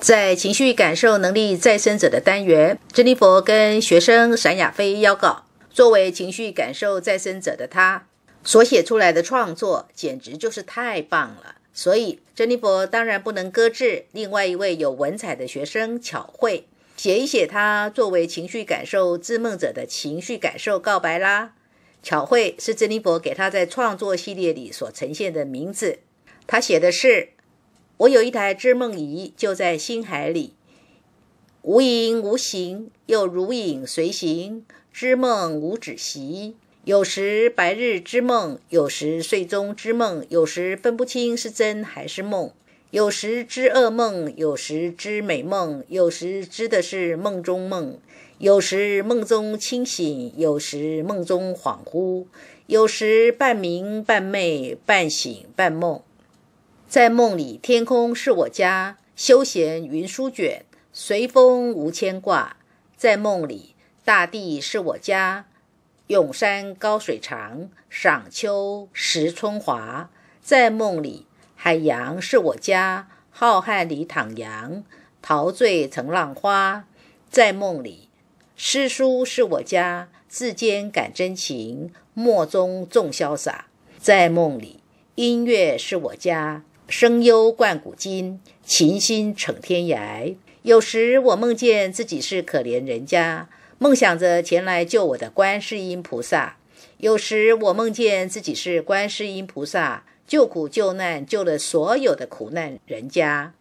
在情绪感受能力再生者的单元，珍妮佛跟学生闪亚飞邀稿。作为情绪感受再生者的他，所写出来的创作简直就是太棒了。所以，珍妮佛当然不能搁置另外一位有文采的学生巧慧，写一写他作为情绪感受自梦者的情绪感受告白啦。巧慧是珍妮佛给他在创作系列里所呈现的名字。他写的是。我有一台织梦仪，就在心海里，无影无形，又如影随形。织梦无止息，有时白日织梦，有时睡中织梦，有时分不清是真还是梦，有时织噩梦，有时织美梦，有时织的是梦中梦，有时梦中清醒，有时梦中恍惚，有时半明半昧，半醒半梦。在梦里，天空是我家，休闲云舒卷，随风无牵挂。在梦里，大地是我家，永山高水长，赏秋拾春华。在梦里，海洋是我家，浩瀚里徜徉，陶醉成浪花。在梦里，诗书是我家，字间感真情，墨中纵潇洒。在梦里，音乐是我家。声优贯古今，琴心逞天涯。有时我梦见自己是可怜人家，梦想着前来救我的观世音菩萨；有时我梦见自己是观世音菩萨，救苦救难，救了所有的苦难人家；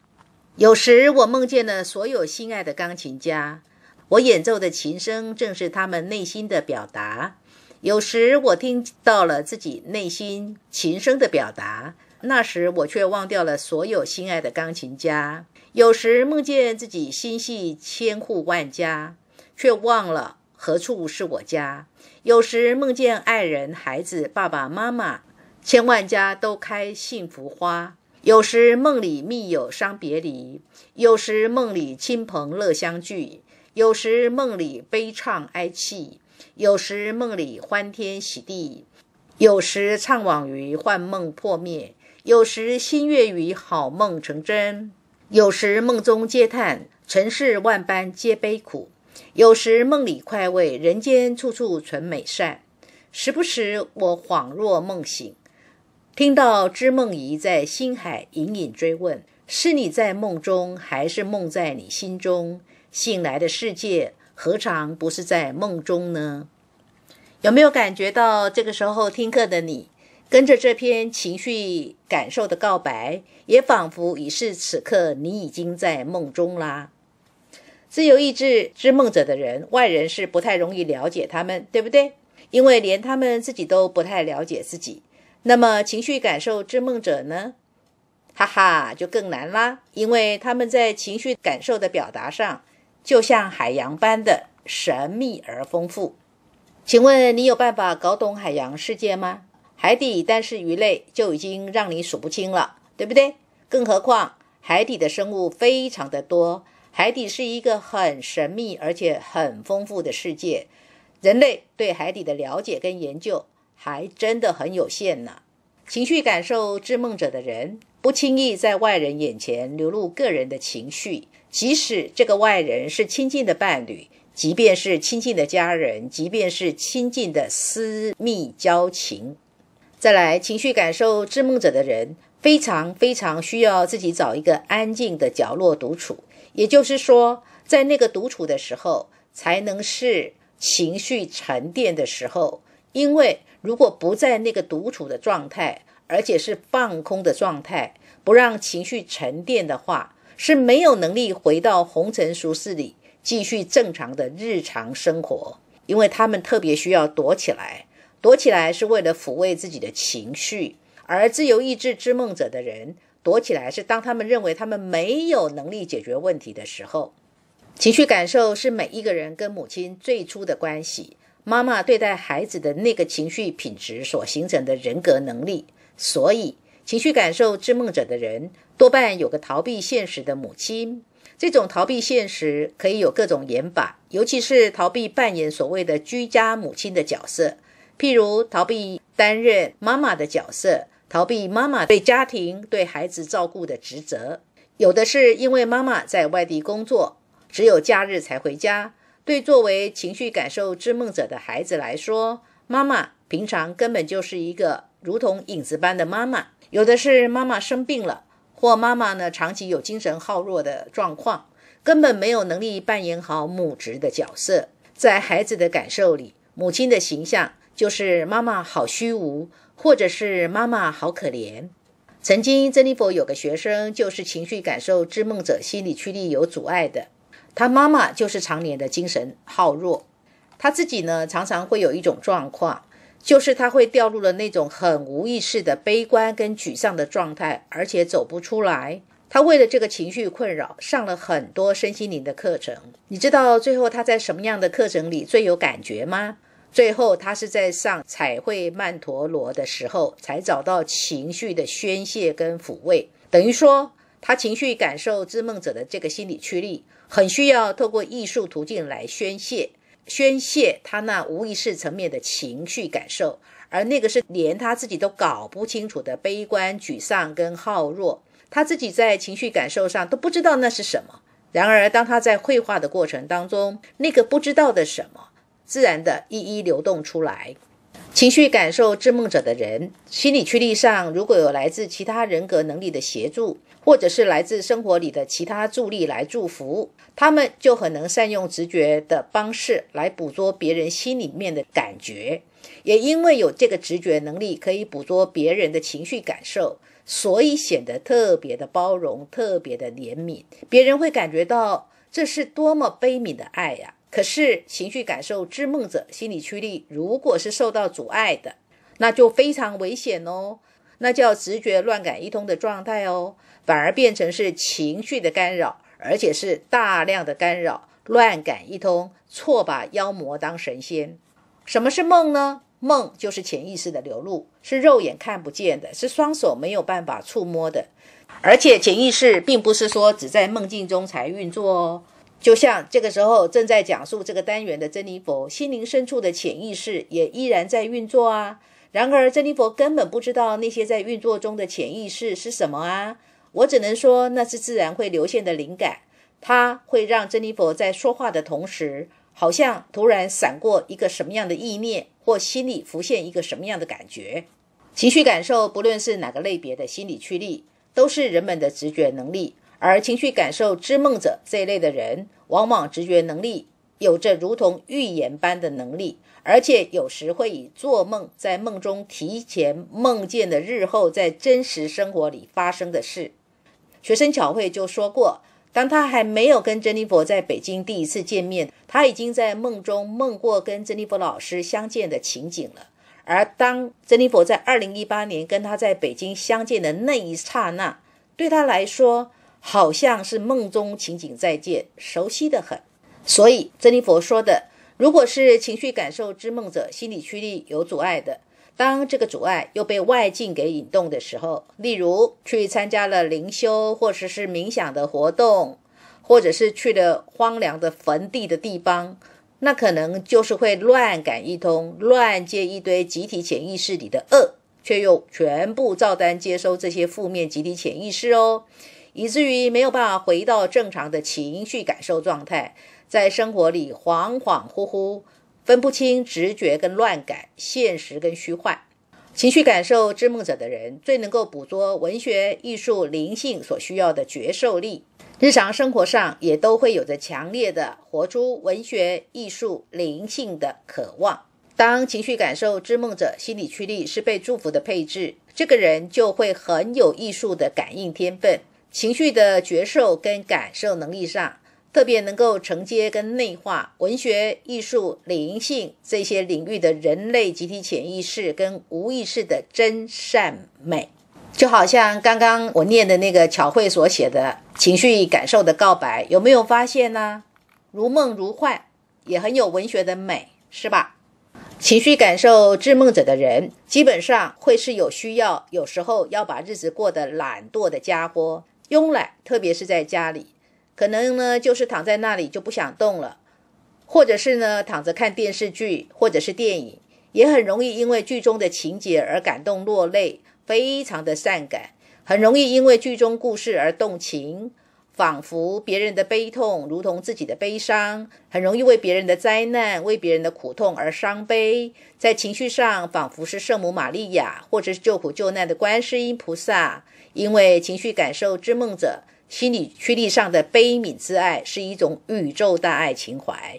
有时我梦见了所有心爱的钢琴家，我演奏的琴声正是他们内心的表达；有时我听到了自己内心琴声的表达。那时我却忘掉了所有心爱的钢琴家，有时梦见自己心系千户万家，却忘了何处是我家；有时梦见爱人、孩子、爸爸妈妈，千万家都开幸福花；有时梦里密友伤别离，有时梦里亲朋乐相聚，有时梦里悲唱哀泣，有时梦里欢天喜地，有时怅惘于幻梦破灭。有时心悦与好梦成真，有时梦中皆叹尘世万般皆悲苦；有时梦里快慰人间处处存美善。时不时，我恍若梦醒，听到知梦仪在心海隐隐追问：是你在梦中，还是梦在你心中？醒来的世界，何尝不是在梦中呢？有没有感觉到这个时候听课的你？跟着这篇情绪感受的告白，也仿佛已是此刻你已经在梦中啦。自由意志之梦者的人，外人是不太容易了解他们，对不对？因为连他们自己都不太了解自己。那么情绪感受之梦者呢？哈哈，就更难啦，因为他们在情绪感受的表达上，就像海洋般的神秘而丰富。请问你有办法搞懂海洋世界吗？海底单是鱼类就已经让你数不清了，对不对？更何况海底的生物非常的多。海底是一个很神秘而且很丰富的世界，人类对海底的了解跟研究还真的很有限呢。情绪感受制梦者的人不轻易在外人眼前流露个人的情绪，即使这个外人是亲近的伴侣，即便是亲近的家人，即便是亲近的私密交情。再来，情绪感受制梦者的人非常非常需要自己找一个安静的角落独处，也就是说，在那个独处的时候，才能是情绪沉淀的时候。因为如果不在那个独处的状态，而且是放空的状态，不让情绪沉淀的话，是没有能力回到红尘俗世里继续正常的日常生活，因为他们特别需要躲起来。躲起来是为了抚慰自己的情绪，而自由意志之梦者的人躲起来是当他们认为他们没有能力解决问题的时候。情绪感受是每一个人跟母亲最初的关系，妈妈对待孩子的那个情绪品质所形成的人格能力。所以，情绪感受之梦者的人多半有个逃避现实的母亲。这种逃避现实可以有各种演法，尤其是逃避扮演所谓的居家母亲的角色。譬如逃避担任妈妈的角色，逃避妈妈对家庭对孩子照顾的职责。有的是因为妈妈在外地工作，只有假日才回家。对作为情绪感受织梦者的孩子来说，妈妈平常根本就是一个如同影子般的妈妈。有的是妈妈生病了，或妈妈呢长期有精神耗弱的状况，根本没有能力扮演好母职的角色。在孩子的感受里，母亲的形象。就是妈妈好虚无，或者是妈妈好可怜。曾经珍妮佛有个学生，就是情绪感受之梦者心理驱力有阻碍的，他妈妈就是常年的精神耗弱，他自己呢常常会有一种状况，就是他会掉入了那种很无意识的悲观跟沮丧的状态，而且走不出来。他为了这个情绪困扰，上了很多身心灵的课程。你知道最后他在什么样的课程里最有感觉吗？最后，他是在上彩绘曼陀罗的时候，才找到情绪的宣泄跟抚慰。等于说，他情绪感受之梦者的这个心理驱力，很需要透过艺术途径来宣泄，宣泄他那无意识层面的情绪感受。而那个是连他自己都搞不清楚的悲观、沮丧跟好弱。他自己在情绪感受上都不知道那是什么。然而，当他在绘画的过程当中，那个不知道的什么。自然的一一流动出来，情绪感受制梦者的人，心理驱力上如果有来自其他人格能力的协助，或者是来自生活里的其他助力来祝福，他们就很能善用直觉的方式来捕捉别人心里面的感觉。也因为有这个直觉能力可以捕捉别人的情绪感受，所以显得特别的包容，特别的怜悯，别人会感觉到这是多么悲悯的爱呀。可是情绪感受织梦者心理驱力，如果是受到阻碍的，那就非常危险哦。那叫直觉乱感一通的状态哦，反而变成是情绪的干扰，而且是大量的干扰，乱感一通，错把妖魔当神仙。什么是梦呢？梦就是潜意识的流露，是肉眼看不见的，是双手没有办法触摸的。而且潜意识并不是说只在梦境中才运作哦。就像这个时候正在讲述这个单元的珍妮佛，心灵深处的潜意识也依然在运作啊。然而，珍妮佛根本不知道那些在运作中的潜意识是什么啊。我只能说，那是自然会流现的灵感，它会让珍妮佛在说话的同时，好像突然闪过一个什么样的意念，或心里浮现一个什么样的感觉、情绪感受。不论是哪个类别的心理驱力，都是人们的直觉能力。而情绪感受之梦者这一类的人，往往直觉能力有着如同预言般的能力，而且有时会以做梦，在梦中提前梦见的日后在真实生活里发生的事。学生巧慧就说过，当他还没有跟珍妮佛在北京第一次见面，他已经在梦中梦过跟珍妮佛老师相见的情景了。而当珍妮佛在二零一八年跟他在北京相见的那一刹那，对他来说，好像是梦中情景再见，熟悉的很。所以，珍妮佛说的，如果是情绪感受之梦者，心理驱力有阻碍的，当这个阻碍又被外境给引动的时候，例如去参加了灵修或者是冥想的活动，或者是去了荒凉的坟地的地方，那可能就是会乱赶一通，乱接一堆集体潜意识里的恶，却又全部照单接收这些负面集体潜意识哦。以至于没有办法回到正常的情绪感受状态，在生活里恍恍惚惚，分不清直觉跟乱感，现实跟虚幻。情绪感受之梦者的人，最能够捕捉文学艺术灵性所需要的觉受力，日常生活上也都会有着强烈的活出文学艺术灵性的渴望。当情绪感受之梦者心理驱力是被祝福的配置，这个人就会很有艺术的感应天分。情绪的觉受跟感受能力上，特别能够承接跟内化文学、艺术、灵性这些领域的人类集体潜意识跟无意识的真善美。就好像刚刚我念的那个巧慧所写的情绪感受的告白，有没有发现呢？如梦如幻，也很有文学的美，是吧？情绪感受致梦者的人，基本上会是有需要，有时候要把日子过得懒惰的家伙。慵懒，特别是在家里，可能呢就是躺在那里就不想动了，或者是呢躺着看电视剧或者是电影，也很容易因为剧中的情节而感动落泪，非常的善感，很容易因为剧中故事而动情。仿佛别人的悲痛如同自己的悲伤，很容易为别人的灾难、为别人的苦痛而伤悲，在情绪上仿佛是圣母玛利亚或者是救苦救难的观世音菩萨。因为情绪感受之梦者心理驱力上的悲悯之爱是一种宇宙大爱情怀。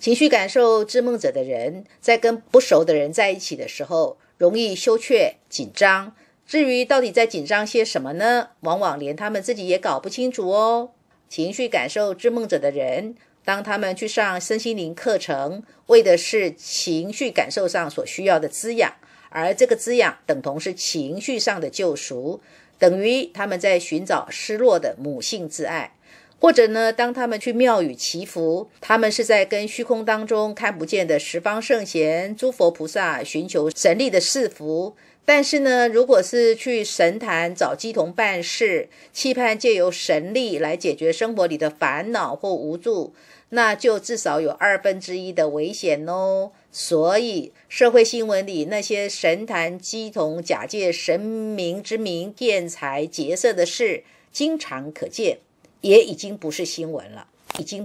情绪感受之梦者的人，在跟不熟的人在一起的时候，容易羞怯紧张。至于到底在紧张些什么呢？往往连他们自己也搞不清楚哦。情绪感受制梦者的人，当他们去上身心灵课程，为的是情绪感受上所需要的滋养，而这个滋养等同是情绪上的救赎，等于他们在寻找失落的母性自爱。或者呢，当他们去庙宇祈福，他们是在跟虚空当中看不见的十方圣贤、诸佛菩萨寻求神力的赐福。但是呢，如果是去神坛找鸡同办事，期盼借由神力来解决生活里的烦恼或无助，那就至少有二分之一的危险喽。所以，社会新闻里那些神坛鸡同假借神明之名骗财劫色的事，经常可见，也已经不是新闻了，已经。